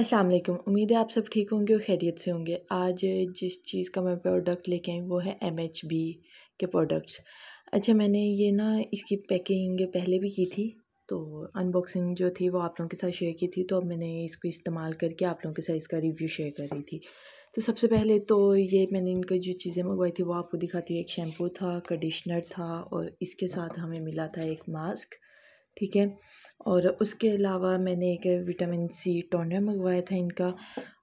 अस्सलाम वालेकुम उम्मीद है आप सब ठीक होंगे और खैरियत से होंगे आज जिस चीज़ का मैं प्रोडक्ट लेके आई वो है एम एच बी के प्रोडक्ट्स अच्छा मैंने ये ना इसकी पैकिंग पहले भी की थी तो अनबॉक्सिंग जो थी वो आप लोगों के साथ शेयर की थी तो अब मैंने इसको इस्तेमाल करके आप लोगों के साथ इसका रिव्यू शेयर कर रही थी तो सबसे पहले तो ये मैंने इनका जो चीज़ें मंगवाई थी वो आपको दिखाती हूँ एक शैम्पू था कंडीशनर था और इसके साथ हमें मिला था एक मास्क ठीक है और उसके अलावा मैंने एक विटामिन सी टोनर मंगवाया था इनका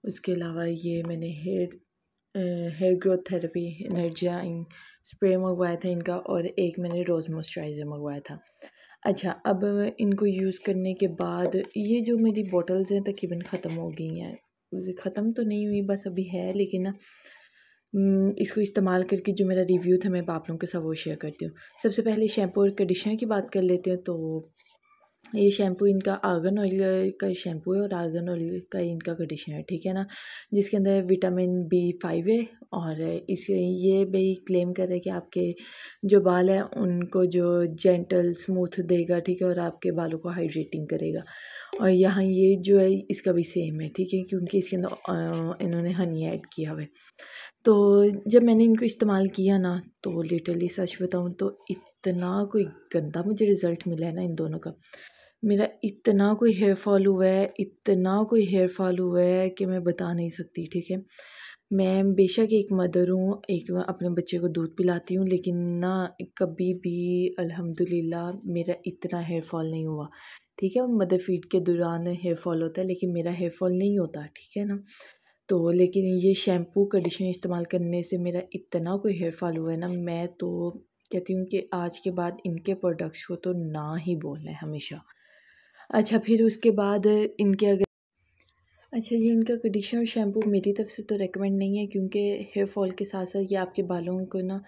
उसके अलावा ये मैंने hair hair growth therapy Energia spray मंगवाया था इनका और एक मैंने रोज़ मॉइस्चराइज़र मंगवाया था अच्छा अब इनको यूज़ करने के बाद ये जो मेरी बॉटल्स हैं तकरीबन ख़त्म हो गई हैं ख़त्म तो नहीं हुई बस अभी है लेकिन ना इसको इस्तेमाल करके जो मेरा रिव्यू था मैं आप लोगों के साथ वो शेयर करती हूँ सबसे पहले शैम्पू और कंडीशनर की बात कर लेते हैं तो ये शैम्पू इनका आर्गन ऑयल का शैम्पू है और आर्गन ऑयल का इनका कंडीशनर है ठीक है ना जिसके अंदर विटामिन बी फाइव है और इस ये भी क्लेम कर रहे कि आपके जो बाल हैं उनको जो जेंटल स्मूथ देगा ठीक है और आपके बालों को हाइड्रेटिंग करेगा और यहाँ ये जो है इसका भी सेम है ठीक है क्योंकि इसके अंदर इन्होंने हनी ऐड किया हुआ है तो जब मैंने इनको इस्तेमाल किया ना तो लिटरली सच बताऊँ तो इतना कोई गंदा मुझे रिज़ल्ट मिला है ना इन दोनों का मेरा इतना कोई हेयर फॉल हुआ है इतना कोई हेयर फॉल हुआ है कि मैं बता नहीं सकती ठीक है मैं बेशक एक मदर हूँ एक अपने बच्चे को दूध पिलाती हूँ लेकिन ना कभी भी अल्हम्दुलिल्लाह मेरा इतना हेयर फॉल नहीं हुआ ठीक है मदर फीड के दौरान हेयर फॉल होता है लेकिन मेरा हेयर फॉल नहीं होता ठीक है ना तो लेकिन ये शैम्पू कंडीशनर इस्तेमाल करने से मेरा इतना कोई हेयर फॉल हुआ है ना मैं तो कहती हूँ कि आज के बाद इनके प्रोडक्ट्स को तो ना ही बोलना है हमेशा अच्छा फिर उसके बाद इनके अगर अच्छा ये इनका कंडीशनर शैम्पू मेरी तरफ से तो रेकमेंड नहीं है क्योंकि हेयर फॉल के साथ साथ ये आपके बालों को ना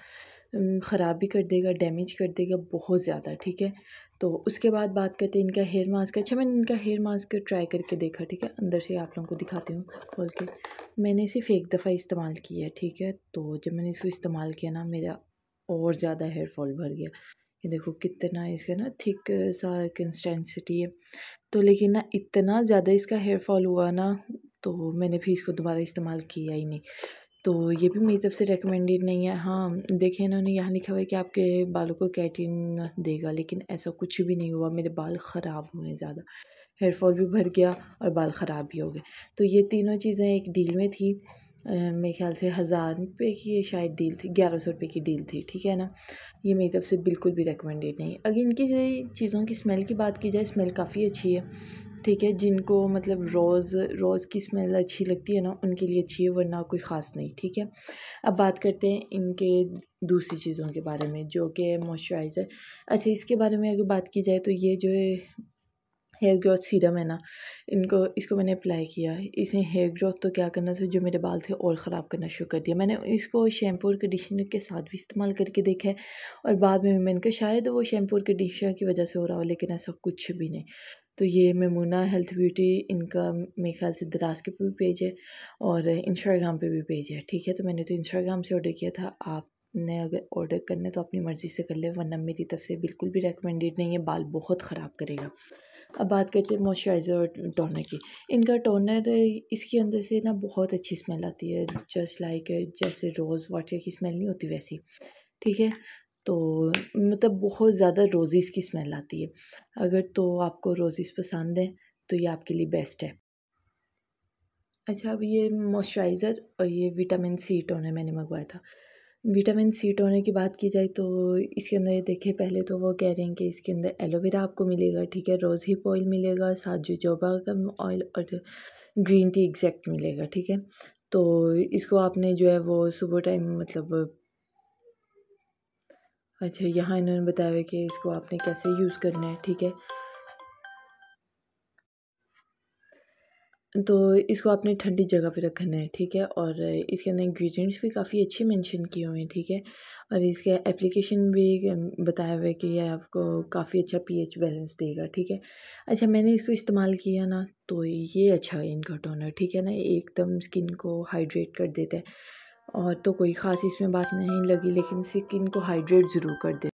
ख़राब भी कर देगा डैमेज कर देगा बहुत ज़्यादा ठीक है तो उसके बाद बात करते हैं इनका हेयर मास्क अच्छा मैंने इनका हेयर मास्क ट्राई करके देखा ठीक है अंदर से आप लोगों को दिखाती हूँ खोल के मैंने सिर्फ एक दफ़ा इस्तेमाल किया ठीक है तो जब मैंने इसको इस्तेमाल किया ना मेरा और ज़्यादा हेयर फॉल भर गया ये देखो कितना इसका ना थिक सा कंसिस्टेंसिटी है तो लेकिन ना इतना ज़्यादा इसका हेयर फॉल हुआ ना तो मैंने फिर इसको दोबारा इस्तेमाल किया ही नहीं तो ये भी मेरी तरफ से रेकमेंडेड नहीं है हाँ देखिए इन्होंने यहाँ लिखा हुआ है कि आपके बालों को कैटिन देगा लेकिन ऐसा कुछ भी नहीं हुआ मेरे बाल ख़राब हुए ज़्यादा हेयरफॉल भी भर गया और बाल ख़राब भी हो गए तो ये तीनों चीज़ें एक डील में थी मेरे ख्याल से हज़ार रुपये की शायद डील थी ग्यारह सौ रुपये की डील थी ठीक है ना ये मेरी तरफ से बिल्कुल भी रिकमेंडेड नहीं अगर इनकी चीज़ों की स्मेल की बात की जाए स्मेल काफ़ी अच्छी है ठीक है जिनको मतलब रोज़ रोज़ की स्मेल अच्छी लगती है ना उनके लिए अच्छी है वरना कोई ख़ास नहीं ठीक है अब बात करते हैं इनके दूसरी चीज़ों के बारे में जो कि मॉइस्चराइज़र अच्छा इसके बारे में अगर बात की जाए तो ये जो है हेयर ग्रोथ सीरम है ना इनको इसको मैंने अप्लाई किया इसने हेयर ग्रोथ तो क्या करना था जो मेरे बाल थे और ख़राब करना शुरू कर दिया मैंने इसको शैम्पू और कंडीशनर के साथ भी इस्तेमाल करके देखा है और बाद में मैंने कहा शायद वो शैम्पू और कंडीशनर की वजह से हो रहा हो लेकिन ऐसा कुछ भी नहीं तो ये मेमूना हेल्थ ब्यूटी इनका मेरे ख्याल से दराज के पे भी पेज है और इंस्टाग्राम पे भी पेज है ठीक है तो मैंने तो इंस्टाग्राम से ऑर्डर किया था आप ने अगर ऑर्डर करना है तो अपनी मर्ज़ी से कर ले वरना मेरी तरफ़ से बिल्कुल भी रेकमेंडेड नहीं है बाल बहुत ख़राब करेगा अब बात करते हैं मॉइस्चराइज़र और टोनर की इनका टोनर इसके अंदर से ना बहुत अच्छी स्मेल आती है जस्ट लाइक जैसे रोज़ वाटर की स्मेल नहीं होती वैसी ठीक है तो मतलब बहुत ज़्यादा रोज़ीज़ की स्मेल आती है अगर तो आपको रोज़ीज़ पसंद है तो ये आपके लिए बेस्ट है अच्छा अब ये मॉइस्चराइज़र और ये विटामिन सी टोनर मैंने मंगवाया था विटामिन सी टोनर की बात की जाए तो इसके अंदर देखिए पहले तो वो कह रहे हैं कि इसके अंदर एलोवेरा आपको मिलेगा ठीक है रोज़ हिप ऑयल मिलेगा साथ का ऑयल और ग्रीन टी एग्जैक्ट मिलेगा ठीक है तो इसको आपने जो है वो सुबह टाइम मतलब अच्छा यहाँ इन्होंने बताया कि इसको आपने कैसे यूज़ करना है ठीक है तो इसको आपने ठंडी जगह पे रखना है ठीक है और इसके अंदर इंग्रेडिएंट्स भी काफ़ी अच्छे मेंशन किए हुए हैं ठीक है और इसके एप्लीकेशन भी बताया हुआ है कि यह आपको काफ़ी अच्छा पीएच बैलेंस देगा ठीक है अच्छा मैंने इसको इस्तेमाल किया ना तो ये अच्छा है इनका टोनर ठीक है ना एकदम स्किन को हाइड्रेट कर देता है और तो कोई ख़ास इसमें बात नहीं लगी लेकिन स्किन को हाइड्रेट ज़रूर कर देता